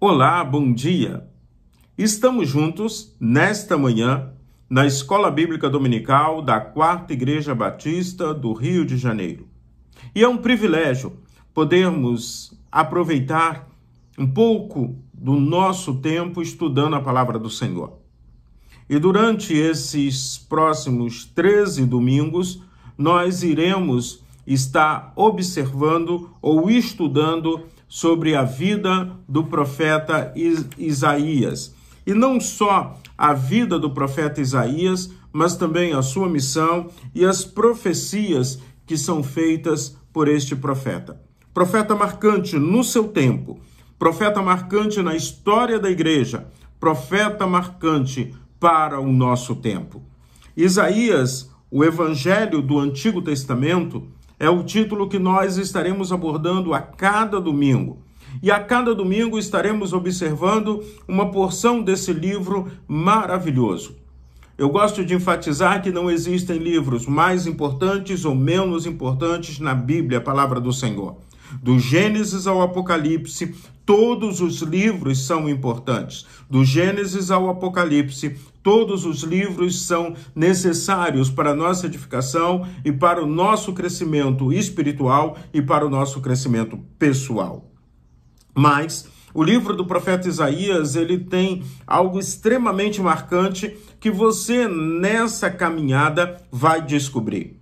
Olá, bom dia. Estamos juntos nesta manhã na Escola Bíblica Dominical da Quarta Igreja Batista do Rio de Janeiro. E é um privilégio podermos aproveitar um pouco do nosso tempo estudando a palavra do Senhor. E durante esses próximos 13 domingos, nós iremos estar observando ou estudando sobre a vida do profeta Isaías. E não só a vida do profeta Isaías, mas também a sua missão e as profecias que são feitas por este profeta. Profeta marcante no seu tempo, profeta marcante na história da igreja, profeta marcante para o nosso tempo. Isaías, o evangelho do Antigo Testamento, é o título que nós estaremos abordando a cada domingo. E a cada domingo estaremos observando uma porção desse livro maravilhoso. Eu gosto de enfatizar que não existem livros mais importantes ou menos importantes na Bíblia, a palavra do Senhor. Do Gênesis ao Apocalipse, Todos os livros são importantes, do Gênesis ao Apocalipse, todos os livros são necessários para a nossa edificação e para o nosso crescimento espiritual e para o nosso crescimento pessoal. Mas o livro do profeta Isaías, ele tem algo extremamente marcante que você nessa caminhada vai descobrir.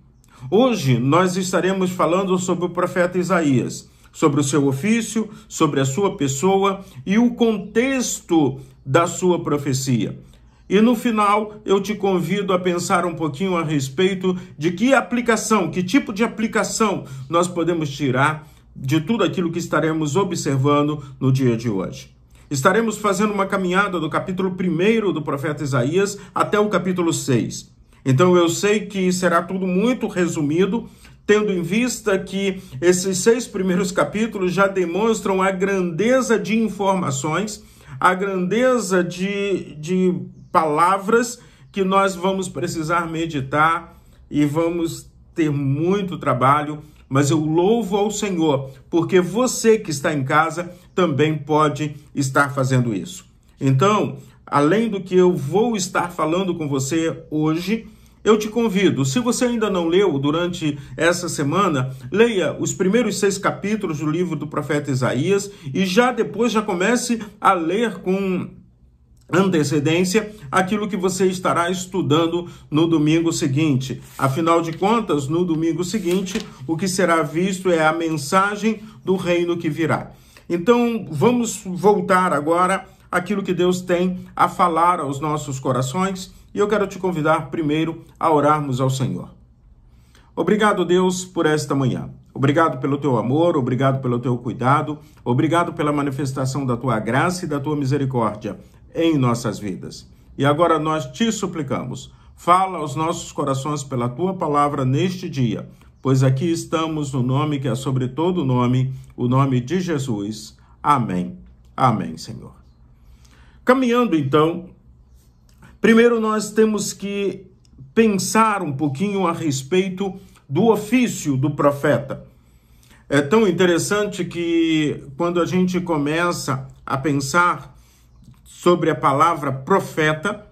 Hoje nós estaremos falando sobre o profeta Isaías sobre o seu ofício, sobre a sua pessoa e o contexto da sua profecia. E no final, eu te convido a pensar um pouquinho a respeito de que aplicação, que tipo de aplicação nós podemos tirar de tudo aquilo que estaremos observando no dia de hoje. Estaremos fazendo uma caminhada do capítulo 1 do profeta Isaías até o capítulo 6. Então eu sei que será tudo muito resumido, tendo em vista que esses seis primeiros capítulos já demonstram a grandeza de informações, a grandeza de, de palavras que nós vamos precisar meditar e vamos ter muito trabalho. Mas eu louvo ao Senhor, porque você que está em casa também pode estar fazendo isso. Então, além do que eu vou estar falando com você hoje, eu te convido, se você ainda não leu durante essa semana, leia os primeiros seis capítulos do livro do profeta Isaías e já depois já comece a ler com antecedência aquilo que você estará estudando no domingo seguinte. Afinal de contas, no domingo seguinte, o que será visto é a mensagem do reino que virá. Então, vamos voltar agora àquilo que Deus tem a falar aos nossos corações e eu quero te convidar primeiro a orarmos ao Senhor. Obrigado, Deus, por esta manhã. Obrigado pelo teu amor, obrigado pelo teu cuidado, obrigado pela manifestação da tua graça e da tua misericórdia em nossas vidas. E agora nós te suplicamos, fala aos nossos corações pela tua palavra neste dia, pois aqui estamos no nome que é sobre todo nome, o nome de Jesus. Amém. Amém, Senhor. Caminhando então Primeiro, nós temos que pensar um pouquinho a respeito do ofício do profeta. É tão interessante que quando a gente começa a pensar sobre a palavra profeta,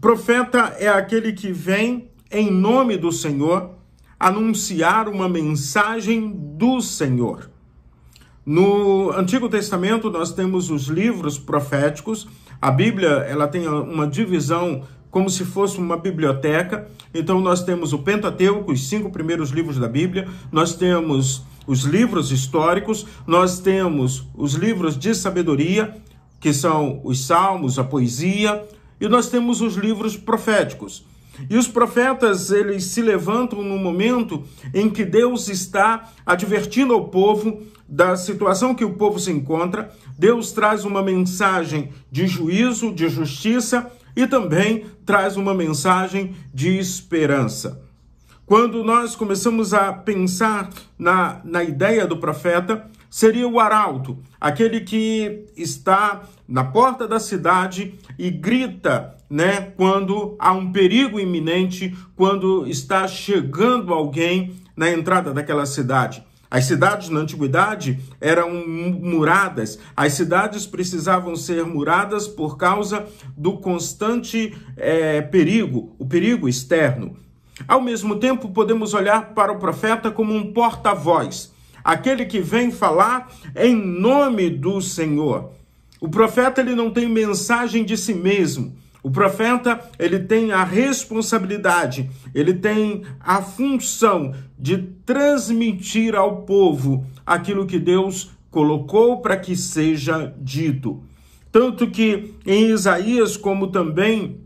profeta é aquele que vem em nome do Senhor anunciar uma mensagem do Senhor. No Antigo Testamento, nós temos os livros proféticos a Bíblia ela tem uma divisão como se fosse uma biblioteca. Então nós temos o Pentateuco, os cinco primeiros livros da Bíblia, nós temos os livros históricos, nós temos os livros de sabedoria, que são os salmos, a poesia, e nós temos os livros proféticos. E os profetas, eles se levantam no momento em que Deus está advertindo ao povo da situação que o povo se encontra, Deus traz uma mensagem de juízo, de justiça e também traz uma mensagem de esperança. Quando nós começamos a pensar na, na ideia do profeta, seria o arauto, aquele que está na porta da cidade e grita, né, quando há um perigo iminente, quando está chegando alguém na entrada daquela cidade. As cidades na antiguidade eram muradas, as cidades precisavam ser muradas por causa do constante é, perigo, o perigo externo. Ao mesmo tempo, podemos olhar para o profeta como um porta-voz, aquele que vem falar em nome do Senhor. O profeta ele não tem mensagem de si mesmo, o profeta, ele tem a responsabilidade, ele tem a função de transmitir ao povo aquilo que Deus colocou para que seja dito. Tanto que em Isaías, como também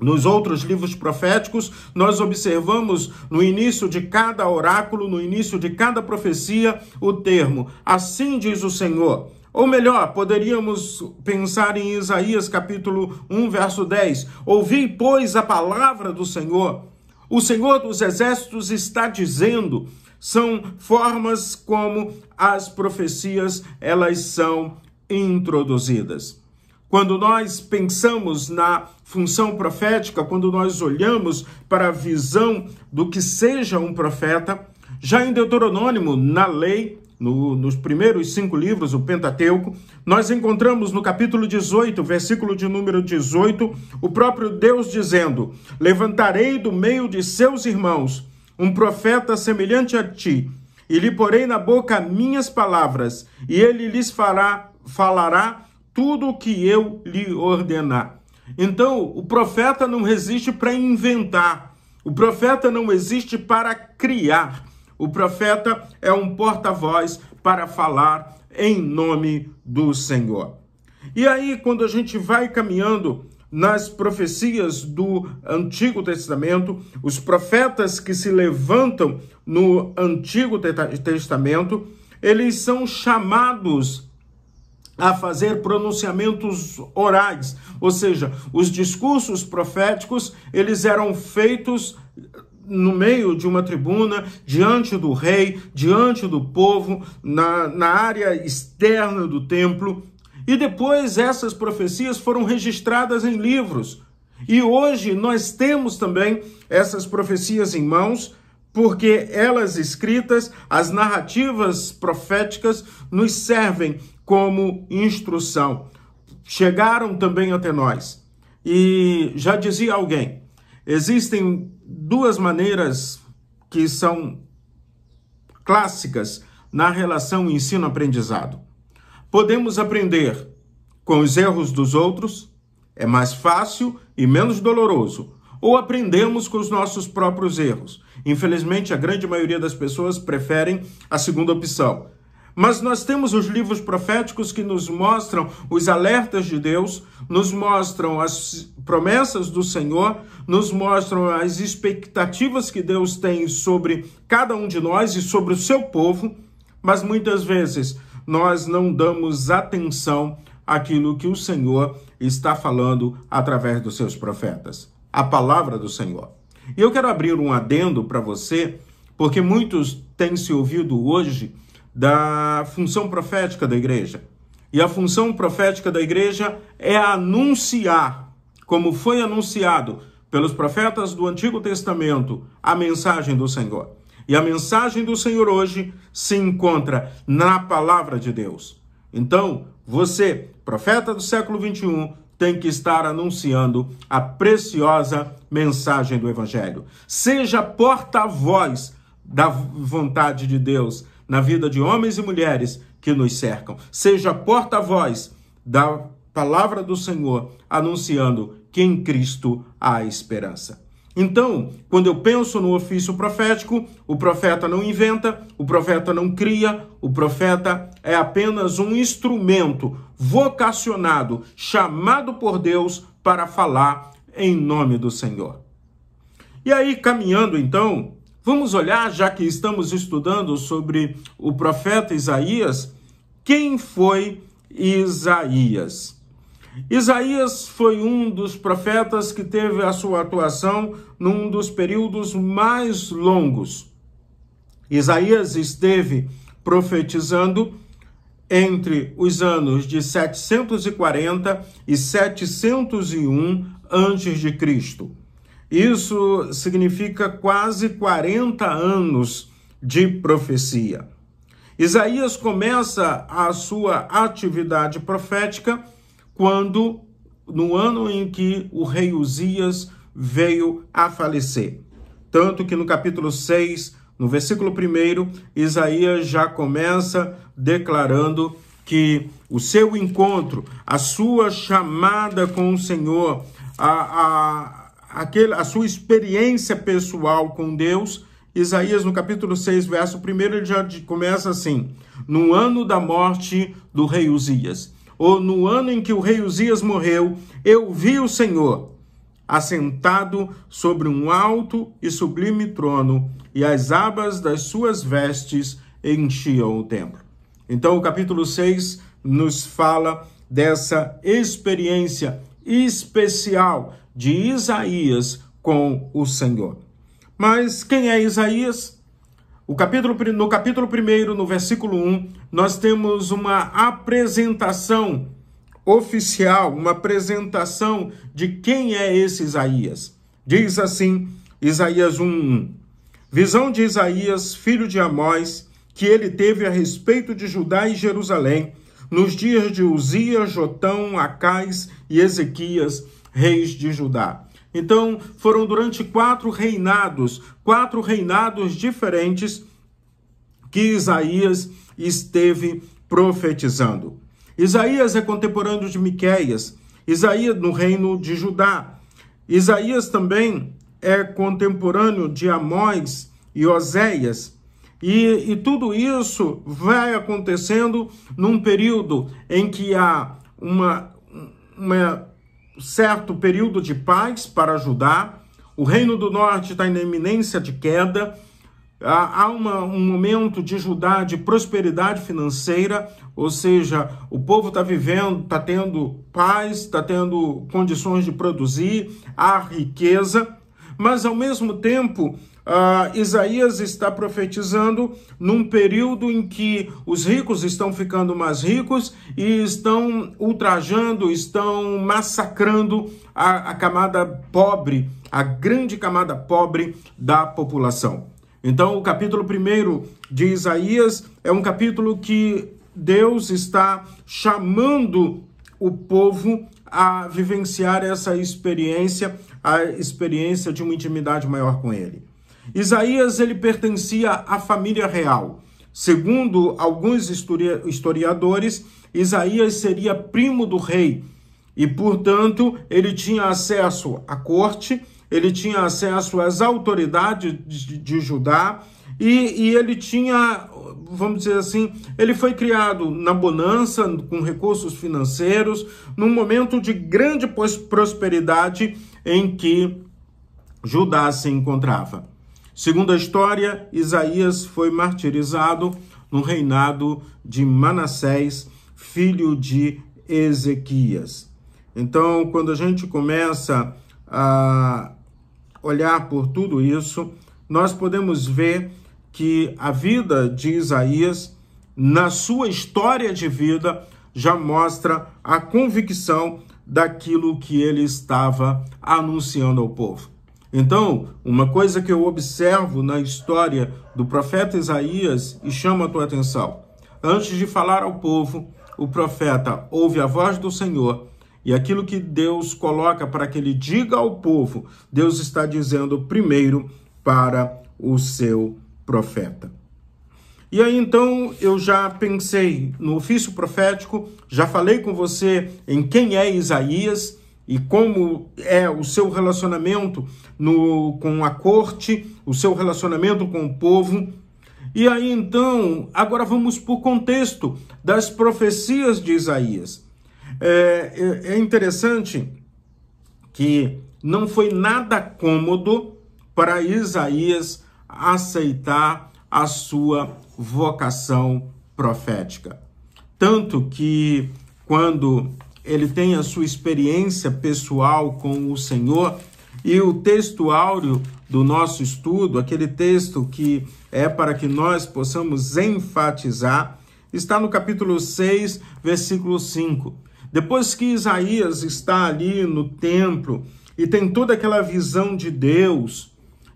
nos outros livros proféticos, nós observamos no início de cada oráculo, no início de cada profecia, o termo: Assim diz o Senhor. Ou melhor, poderíamos pensar em Isaías capítulo 1, verso 10. Ouvi, pois, a palavra do Senhor. O Senhor dos Exércitos está dizendo, são formas como as profecias elas são introduzidas. Quando nós pensamos na função profética, quando nós olhamos para a visão do que seja um profeta, já em Deuteronômio, na lei, no, nos primeiros cinco livros, o Pentateuco, nós encontramos no capítulo 18, versículo de número 18, o próprio Deus dizendo: Levantarei do meio de seus irmãos um profeta semelhante a ti, e lhe porei na boca minhas palavras, e ele lhes fará, falará tudo o que eu lhe ordenar. Então, o profeta não resiste para inventar, o profeta não existe para criar. O profeta é um porta-voz para falar em nome do Senhor. E aí, quando a gente vai caminhando nas profecias do Antigo Testamento, os profetas que se levantam no Antigo Testamento, eles são chamados a fazer pronunciamentos orais, ou seja, os discursos proféticos, eles eram feitos no meio de uma tribuna, diante do rei, diante do povo, na, na área externa do templo. E depois essas profecias foram registradas em livros. E hoje nós temos também essas profecias em mãos, porque elas escritas, as narrativas proféticas, nos servem como instrução. Chegaram também até nós. E já dizia alguém: existem duas maneiras que são clássicas na relação ensino-aprendizado. Podemos aprender com os erros dos outros, é mais fácil e menos doloroso, ou aprendemos com os nossos próprios erros. Infelizmente, a grande maioria das pessoas preferem a segunda opção. Mas nós temos os livros proféticos que nos mostram os alertas de Deus, nos mostram as promessas do Senhor, nos mostram as expectativas que Deus tem sobre cada um de nós e sobre o seu povo, mas muitas vezes nós não damos atenção àquilo que o Senhor está falando através dos seus profetas, a palavra do Senhor. E eu quero abrir um adendo para você, porque muitos têm se ouvido hoje da função profética da igreja. E a função profética da igreja é anunciar, como foi anunciado pelos profetas do Antigo Testamento, a mensagem do Senhor. E a mensagem do Senhor hoje se encontra na palavra de Deus. Então, você, profeta do século 21, tem que estar anunciando a preciosa mensagem do Evangelho. Seja porta-voz da vontade de Deus, na vida de homens e mulheres que nos cercam. Seja porta-voz da palavra do Senhor anunciando que em Cristo há esperança. Então, quando eu penso no ofício profético, o profeta não inventa, o profeta não cria, o profeta é apenas um instrumento vocacionado, chamado por Deus para falar em nome do Senhor. E aí, caminhando então Vamos olhar, já que estamos estudando sobre o profeta Isaías, quem foi Isaías? Isaías foi um dos profetas que teve a sua atuação num dos períodos mais longos. Isaías esteve profetizando entre os anos de 740 e 701 antes de Cristo. Isso significa quase 40 anos de profecia. Isaías começa a sua atividade profética quando, no ano em que o rei Uzias veio a falecer. Tanto que no capítulo 6, no versículo 1, Isaías já começa declarando que o seu encontro, a sua chamada com o Senhor, a, a aquele, a sua experiência pessoal com Deus. Isaías, no capítulo 6, verso 1, ele já começa assim: No ano da morte do rei Uzias, ou no ano em que o rei Uzias morreu, eu vi o Senhor assentado sobre um alto e sublime trono, e as abas das suas vestes enchiam o templo. Então, o capítulo 6 nos fala dessa experiência especial de Isaías com o Senhor. Mas quem é Isaías? O capítulo, no capítulo 1, no versículo 1, nós temos uma apresentação oficial, uma apresentação de quem é esse Isaías. Diz assim, Isaías 1. Visão de Isaías, filho de Amós, que ele teve a respeito de Judá e Jerusalém, nos dias de Uzias, Jotão, Acais e Ezequias, reis de Judá. Então, foram durante quatro reinados, quatro reinados diferentes que Isaías esteve profetizando. Isaías é contemporâneo de Miqueias, Isaías no reino de Judá. Isaías também é contemporâneo de Amós e Oséias. E, e tudo isso vai acontecendo num período em que há um uma certo período de paz para Judá, o reino do norte está na iminência de queda, há uma, um momento de Judá de prosperidade financeira, ou seja, o povo está vivendo, está tendo paz, está tendo condições de produzir, há riqueza, mas ao mesmo tempo ah, Isaías está profetizando num período em que os ricos estão ficando mais ricos e estão ultrajando, estão massacrando a, a camada pobre, a grande camada pobre da população. Então, o capítulo 1 de Isaías é um capítulo que Deus está chamando o povo a vivenciar essa experiência, a experiência de uma intimidade maior com Ele. Isaías ele pertencia à família real. Segundo alguns historiadores, Isaías seria primo do rei e, portanto, ele tinha acesso à corte, ele tinha acesso às autoridades de, de Judá e, e ele tinha, vamos dizer assim, ele foi criado na bonança, com recursos financeiros, num momento de grande prosperidade em que Judá se encontrava. Segundo a história, Isaías foi martirizado no reinado de Manassés, filho de Ezequias. Então, quando a gente começa a olhar por tudo isso, nós podemos ver que a vida de Isaías, na sua história de vida, já mostra a convicção daquilo que ele estava anunciando ao povo. Então, uma coisa que eu observo na história do profeta Isaías e chama a tua atenção. Antes de falar ao povo, o profeta ouve a voz do Senhor e aquilo que Deus coloca para que ele diga ao povo, Deus está dizendo primeiro para o seu profeta. E aí então eu já pensei no ofício profético, já falei com você em quem é Isaías, e como é o seu relacionamento no, com a corte, o seu relacionamento com o povo. E aí então, agora vamos para o contexto das profecias de Isaías. É, é, é interessante que não foi nada cômodo para Isaías aceitar a sua vocação profética. Tanto que quando ele tem a sua experiência pessoal com o Senhor. E o texto áureo do nosso estudo, aquele texto que é para que nós possamos enfatizar, está no capítulo 6, versículo 5. Depois que Isaías está ali no templo e tem toda aquela visão de Deus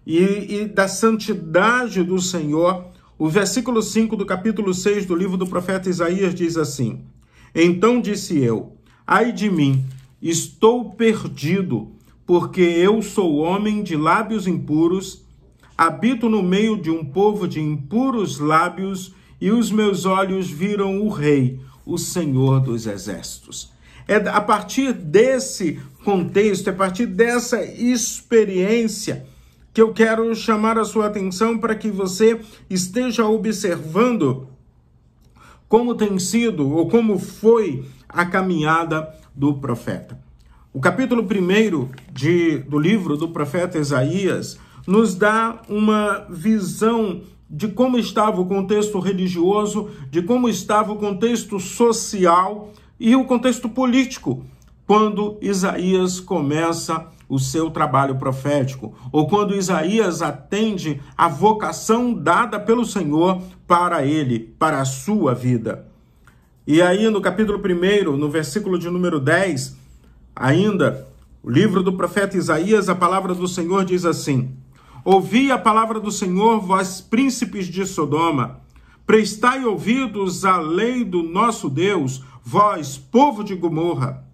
e, e da santidade do Senhor, o versículo 5 do capítulo 6 do livro do profeta Isaías diz assim: Então disse eu, Ai de mim, estou perdido, porque eu sou homem de lábios impuros, habito no meio de um povo de impuros lábios, e os meus olhos viram o Rei, o Senhor dos Exércitos. É a partir desse contexto, é a partir dessa experiência que eu quero chamar a sua atenção para que você esteja observando como tem sido ou como foi a caminhada do profeta. O capítulo 1 do livro do profeta Isaías nos dá uma visão de como estava o contexto religioso, de como estava o contexto social e o contexto político quando Isaías começa o seu trabalho profético, ou quando Isaías atende à vocação dada pelo Senhor para ele, para a sua vida. E aí, no capítulo 1, no versículo de número 10, ainda, o livro do profeta Isaías, a palavra do Senhor diz assim: Ouvi a palavra do Senhor, vós príncipes de Sodoma. Prestai ouvidos à lei do nosso Deus, vós, povo de Gomorra.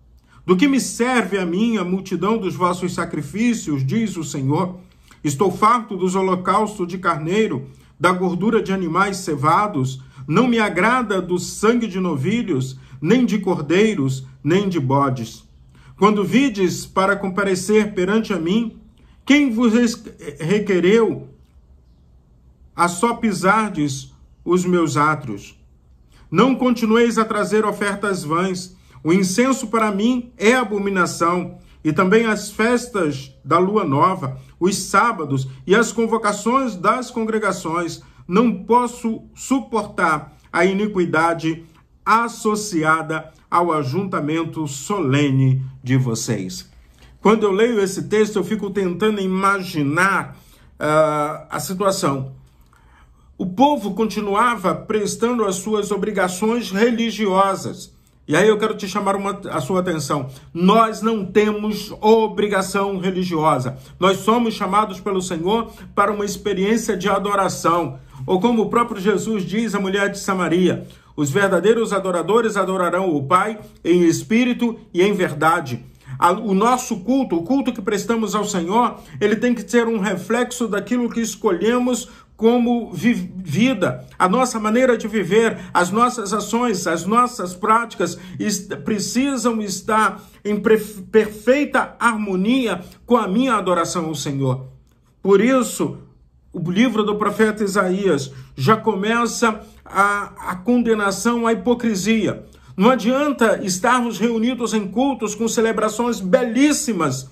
Do que me serve a mim a multidão dos vossos sacrifícios, diz o Senhor? Estou farto dos holocaustos de carneiro, da gordura de animais cevados, não me agrada do sangue de novilhos, nem de cordeiros, nem de bodes. Quando vides para comparecer perante a mim, quem vos requereu a só pisardes os meus átrios? Não continueis a trazer ofertas vãs, o incenso para mim é abominação, e também as festas da lua nova, os sábados e as convocações das congregações. Não posso suportar a iniquidade associada ao ajuntamento solene de vocês. Quando eu leio esse texto, eu fico tentando imaginar uh, a situação. O povo continuava prestando as suas obrigações religiosas, e aí eu quero te chamar uma, a sua atenção. Nós não temos obrigação religiosa. Nós somos chamados pelo Senhor para uma experiência de adoração. Ou como o próprio Jesus diz à mulher de Samaria: os verdadeiros adoradores adorarão o Pai em espírito e em verdade. O nosso culto, o culto que prestamos ao Senhor, ele tem que ser um reflexo daquilo que escolhemos como vi vida, a nossa maneira de viver, as nossas ações, as nossas práticas est precisam estar em perfeita harmonia com a minha adoração ao Senhor. Por isso, o livro do profeta Isaías já começa a, a condenação à hipocrisia. Não adianta estarmos reunidos em cultos com celebrações belíssimas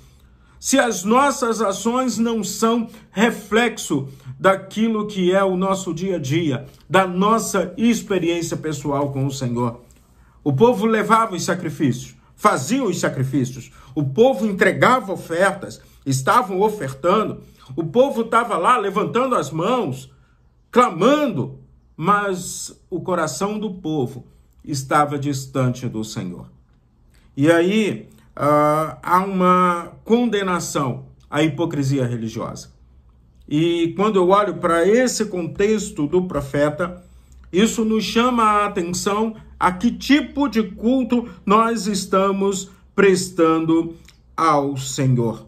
se as nossas ações não são reflexo daquilo que é o nosso dia a dia, da nossa experiência pessoal com o Senhor. O povo levava os sacrifícios, fazia os sacrifícios, o povo entregava ofertas, estavam ofertando, o povo estava lá levantando as mãos, clamando, mas o coração do povo estava distante do Senhor. E aí ah, há uma condenação à hipocrisia religiosa. E quando eu olho para esse contexto do profeta, isso nos chama a atenção a que tipo de culto nós estamos prestando ao Senhor.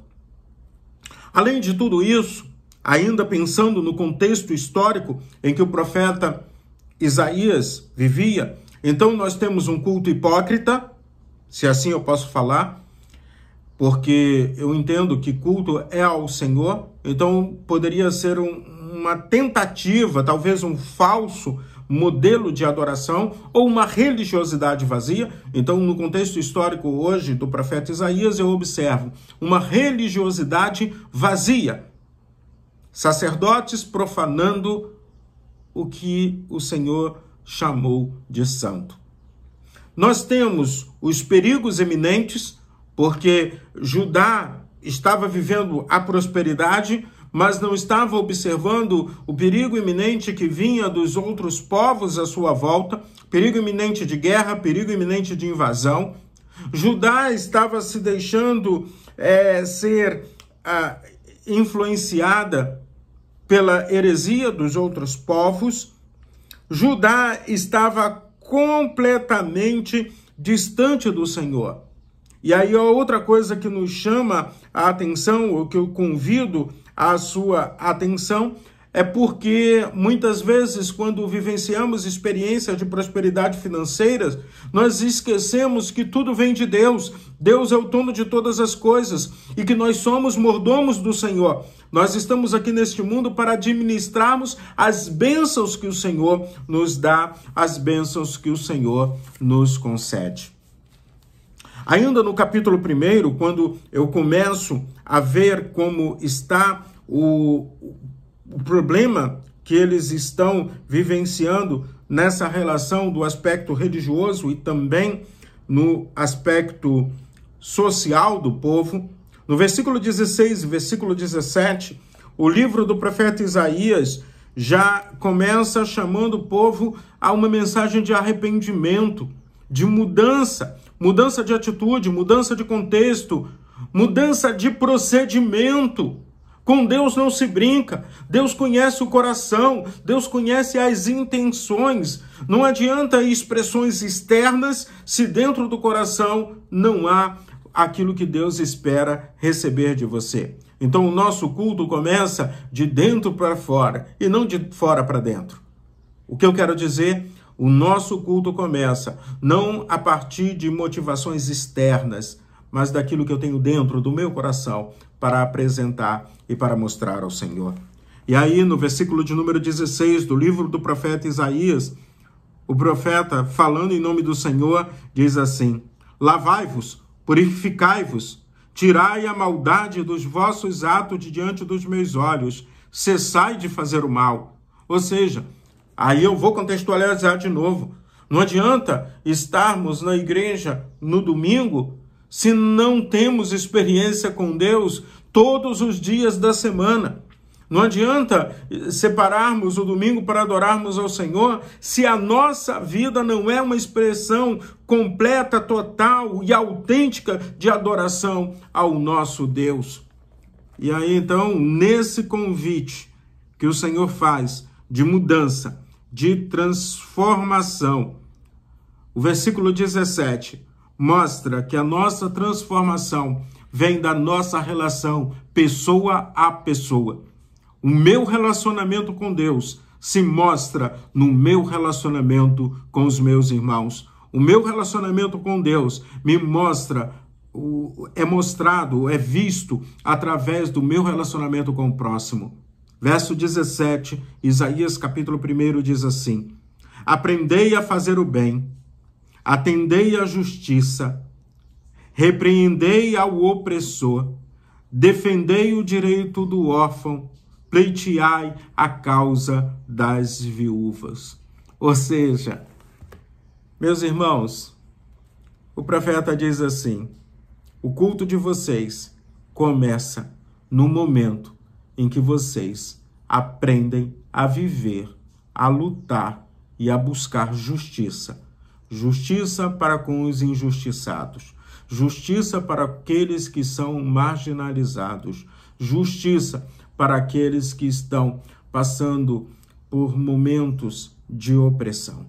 Além de tudo isso, ainda pensando no contexto histórico em que o profeta Isaías vivia, então nós temos um culto hipócrita, se assim eu posso falar, porque eu entendo que culto é ao Senhor, então poderia ser um, uma tentativa, talvez um falso modelo de adoração ou uma religiosidade vazia. Então, no contexto histórico hoje do profeta Isaías, eu observo uma religiosidade vazia. Sacerdotes profanando o que o Senhor chamou de santo. Nós temos os perigos eminentes, porque Judá estava vivendo a prosperidade, mas não estava observando o perigo iminente que vinha dos outros povos à sua volta perigo iminente de guerra, perigo iminente de invasão. Judá estava se deixando é, ser ah, influenciada pela heresia dos outros povos. Judá estava completamente distante do Senhor. E aí, outra coisa que nos chama a atenção, ou que eu convido a sua atenção, é porque muitas vezes, quando vivenciamos experiências de prosperidade financeira, nós esquecemos que tudo vem de Deus. Deus é o dono de todas as coisas e que nós somos mordomos do Senhor. Nós estamos aqui neste mundo para administrarmos as bênçãos que o Senhor nos dá, as bênçãos que o Senhor nos concede. Ainda no capítulo 1, quando eu começo a ver como está o, o problema que eles estão vivenciando nessa relação do aspecto religioso e também no aspecto social do povo. No versículo 16 e versículo 17, o livro do profeta Isaías já começa chamando o povo a uma mensagem de arrependimento, de mudança, mudança de atitude, mudança de contexto, mudança de procedimento. Com Deus não se brinca. Deus conhece o coração, Deus conhece as intenções. Não adianta expressões externas se dentro do coração não há aquilo que Deus espera receber de você. Então o nosso culto começa de dentro para fora e não de fora para dentro. O que eu quero dizer? O nosso culto começa não a partir de motivações externas, mas daquilo que eu tenho dentro do meu coração para apresentar e para mostrar ao Senhor. E aí, no versículo de número 16 do livro do profeta Isaías, o profeta, falando em nome do Senhor, diz assim: Lavai-vos, purificai-vos, tirai a maldade dos vossos atos de diante dos meus olhos, cessai de fazer o mal. Ou seja, aí eu vou contextualizar de novo. Não adianta estarmos na igreja no domingo se não temos experiência com Deus todos os dias da semana. Não adianta separarmos o domingo para adorarmos ao Senhor se a nossa vida não é uma expressão completa, total e autêntica de adoração ao nosso Deus. E aí então, nesse convite que o Senhor faz de mudança, de transformação, o versículo 17 mostra que a nossa transformação vem da nossa relação pessoa a pessoa. O meu relacionamento com Deus se mostra no meu relacionamento com os meus irmãos. O meu relacionamento com Deus me mostra é mostrado, é visto através do meu relacionamento com o próximo. Verso 17, Isaías capítulo 1 diz assim: Aprendei a fazer o bem, Atendei à justiça, repreendei ao opressor, defendei o direito do órfão, pleiteai a causa das viúvas. Ou seja, meus irmãos, o profeta diz assim: o culto de vocês começa no momento em que vocês aprendem a viver, a lutar e a buscar justiça justiça para com os injustiçados, justiça para aqueles que são marginalizados, justiça para aqueles que estão passando por momentos de opressão.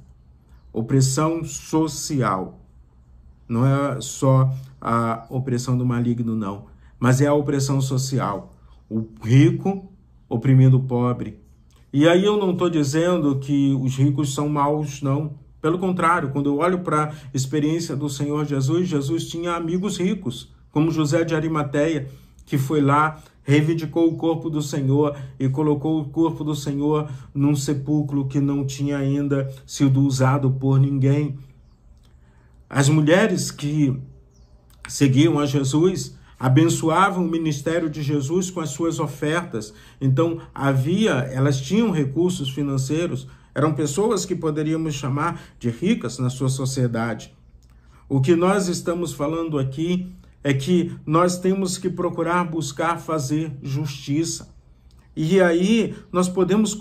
Opressão social. Não é só a opressão do maligno, não, mas é a opressão social. O rico oprimindo o pobre. E aí eu não estou dizendo que os ricos são maus, não. Pelo contrário, quando eu olho para a experiência do Senhor Jesus, Jesus tinha amigos ricos, como José de Arimateia, que foi lá, reivindicou o corpo do Senhor e colocou o corpo do Senhor num sepulcro que não tinha ainda sido usado por ninguém. As mulheres que seguiam a Jesus abençoavam o ministério de Jesus com as suas ofertas. Então, havia, elas tinham recursos financeiros, eram pessoas que poderíamos chamar de ricas na sua sociedade. O que nós estamos falando aqui é que nós temos que procurar buscar fazer justiça. E aí nós podemos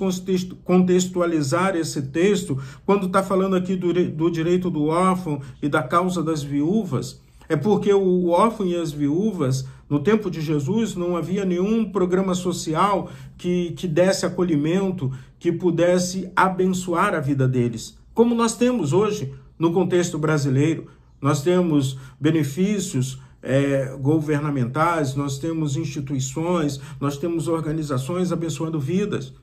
contextualizar esse texto quando está falando aqui do, do direito do órfão e da causa das viúvas é porque o órfão e as viúvas, no tempo de Jesus, não havia nenhum programa social que, que desse acolhimento, que pudesse abençoar a vida deles. Como nós temos hoje no contexto brasileiro, nós temos benefícios é, governamentais, nós temos instituições, nós temos organizações abençoando vidas.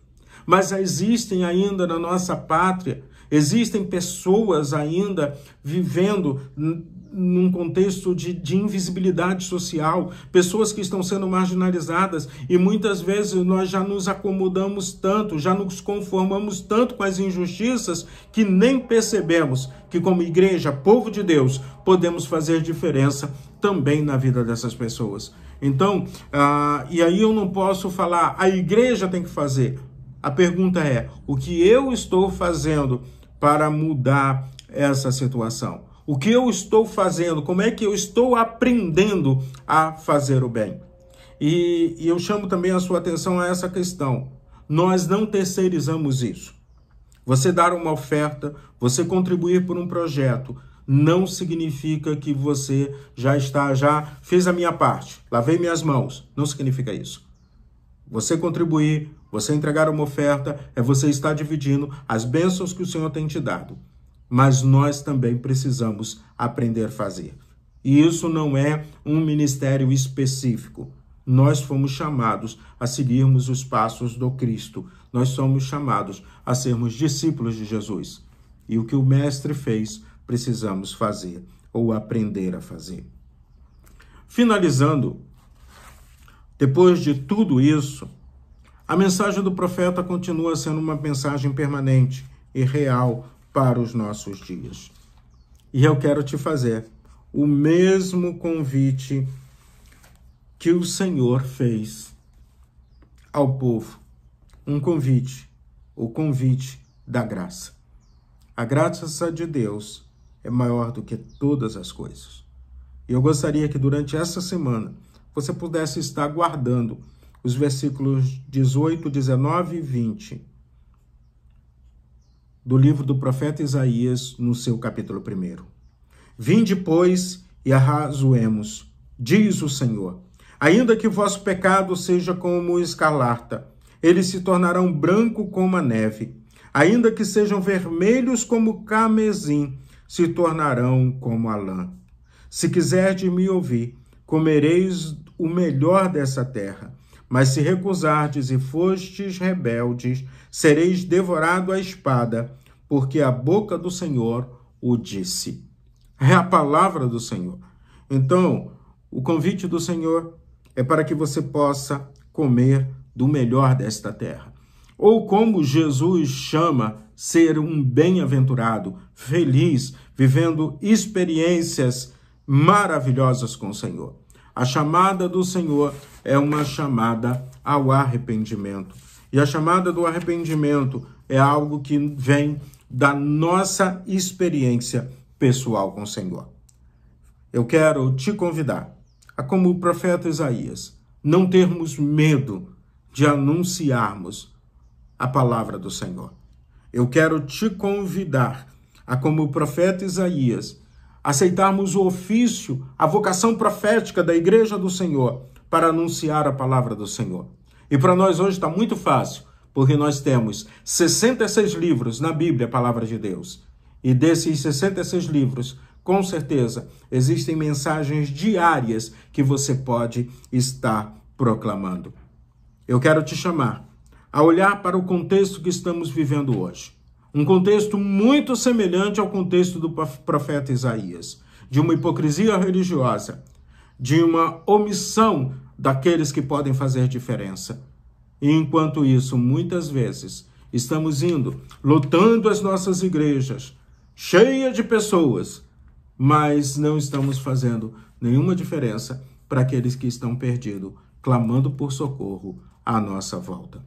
Mas existem ainda na nossa pátria, existem pessoas ainda vivendo num contexto de, de, invisibilidade social, pessoas que estão sendo marginalizadas e muitas vezes nós já nos acomodamos tanto, já nos conformamos tanto com as injustiças que nem percebemos que, como igreja, povo de Deus, podemos fazer diferença também na vida dessas pessoas. Então, ah, e aí eu não posso falar, a igreja tem que fazer. A pergunta é: o que eu estou fazendo para mudar essa situação? O que eu estou fazendo? Como é que eu estou aprendendo a fazer o bem? E, e eu chamo também a sua atenção a essa questão. Nós não terceirizamos isso. Você dar uma oferta, você contribuir por um projeto, não significa que você já está, já fez a minha parte, lavei minhas mãos. Não significa isso. Você contribuir, você entregar uma oferta, é você estar dividindo as bênçãos que o Senhor tem te dado mas nós também precisamos aprender a fazer. E isso não é um ministério específico. Nós fomos chamados a seguirmos os passos do Cristo. Nós somos chamados a sermos discípulos de Jesus. E o que o Mestre fez, precisamos fazer ou aprender a fazer. Finalizando, depois de tudo isso, a mensagem do profeta continua sendo uma mensagem permanente e real para os nossos dias. E eu quero te fazer o mesmo convite que o Senhor fez ao povo. Um convite, o convite da graça. A graça de Deus é maior do que todas as coisas. E eu gostaria que durante essa semana você pudesse estar guardando os versículos 18, 19 e 20 do livro do profeta Isaías, no seu capítulo 1. Vinde, pois, e arrazoemos, diz o Senhor. Ainda que vosso pecado seja como escarlata, eles se tornarão branco como a neve. Ainda que sejam vermelhos como camezim, se tornarão como a lã. Se quiserdes me ouvir, comereis o melhor dessa terra. Mas se recusardes e fostes rebeldes, sereis devorado à espada, porque a boca do Senhor o disse. É a palavra do Senhor. Então, o convite do Senhor é para que você possa comer do melhor desta terra. Ou como Jesus chama ser um bem-aventurado, feliz, vivendo experiências maravilhosas com o Senhor. A chamada do Senhor é uma chamada ao arrependimento. E a chamada do arrependimento é algo que vem da nossa experiência pessoal com o Senhor. Eu quero te convidar a, como o profeta Isaías, não termos medo de anunciarmos a palavra do Senhor. Eu quero te convidar a, como o profeta Isaías, aceitarmos o ofício, a vocação profética da Igreja do Senhor para anunciar a palavra do Senhor. E para nós hoje está muito fácil porque nós temos 66 livros na Bíblia, a palavra de Deus. E desses 66 livros, com certeza, existem mensagens diárias que você pode estar proclamando. Eu quero te chamar a olhar para o contexto que estamos vivendo hoje. Um contexto muito semelhante ao contexto do profeta Isaías, de uma hipocrisia religiosa, de uma omissão daqueles que podem fazer diferença e enquanto isso, muitas vezes, estamos indo, lotando as nossas igrejas, cheia de pessoas, mas não estamos fazendo nenhuma diferença para aqueles que estão perdidos, clamando por socorro à nossa volta.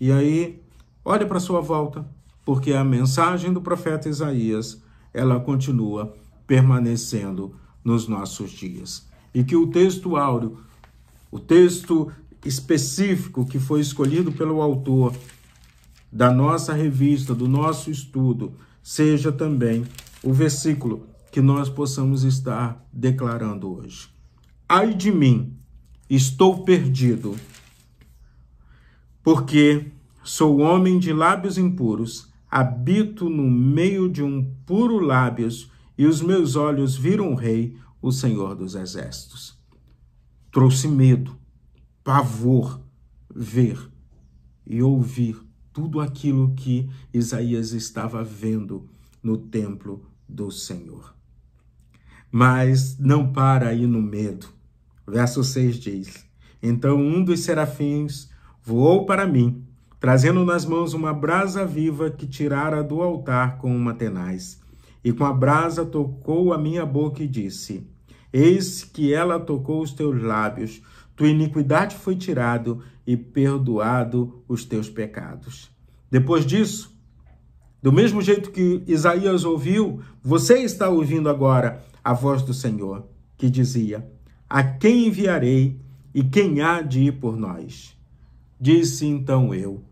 E aí, olhe para sua volta, porque a mensagem do profeta Isaías, ela continua permanecendo nos nossos dias. E que o texto áureo, o texto específico que foi escolhido pelo autor da nossa revista, do nosso estudo, seja também o versículo que nós possamos estar declarando hoje. Ai de mim, estou perdido, porque sou homem de lábios impuros, habito no meio de um puro lábios, e os meus olhos viram o Rei, o Senhor dos Exércitos. Trouxe medo, pavor ver e ouvir tudo aquilo que Isaías estava vendo no templo do Senhor. Mas não para aí no medo. Verso 6 diz: Então um dos serafins voou para mim, trazendo nas mãos uma brasa viva que tirara do altar com uma tenaz. E com a brasa tocou a minha boca e disse: Eis que ela tocou os teus lábios, tua iniquidade foi tirado e perdoado os teus pecados. Depois disso, do mesmo jeito que Isaías ouviu, você está ouvindo agora a voz do Senhor, que dizia: A quem enviarei e quem há de ir por nós? Disse então eu: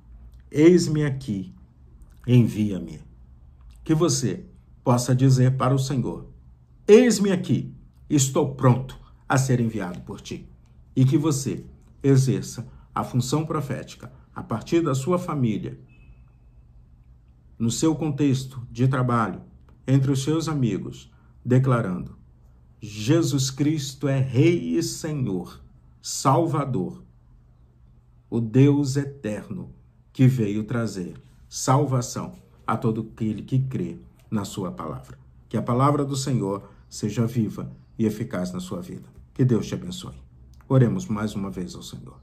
Eis-me aqui, envia-me. Que você possa dizer para o Senhor: Eis-me aqui, estou pronto a ser enviado por ti e que você exerça a função profética a partir da sua família, no seu contexto de trabalho, entre os seus amigos, declarando: Jesus Cristo é Rei e Senhor, Salvador, o Deus eterno que veio trazer salvação a todo aquele que crê na Sua palavra. Que a palavra do Senhor seja viva e eficaz na sua vida. Que Deus te abençoe. Oremos mais uma vez ao Senhor.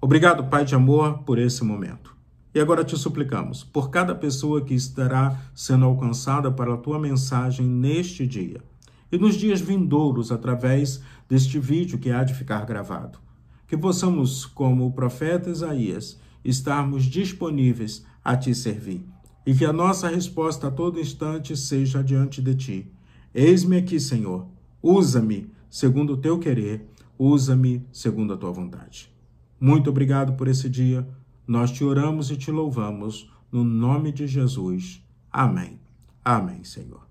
Obrigado, Pai de amor, por esse momento. E agora te suplicamos, por cada pessoa que estará sendo alcançada para a tua mensagem neste dia e nos dias vindouros através deste vídeo que há de ficar gravado, que possamos, como o profeta Isaías, estarmos disponíveis a te servir e que a nossa resposta a todo instante seja diante de ti. Eis-me aqui, Senhor, usa-me segundo o teu querer usa-me segundo a tua vontade. Muito obrigado por esse dia. Nós te oramos e te louvamos no nome de Jesus. Amém. Amém, Senhor.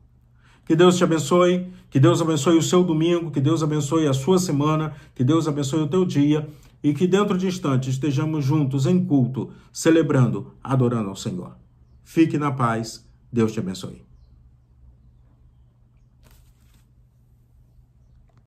Que Deus te abençoe, que Deus abençoe o seu domingo, que Deus abençoe a sua semana, que Deus abençoe o teu dia e que dentro de instantes estejamos juntos em culto, celebrando, adorando ao Senhor. Fique na paz. Deus te abençoe.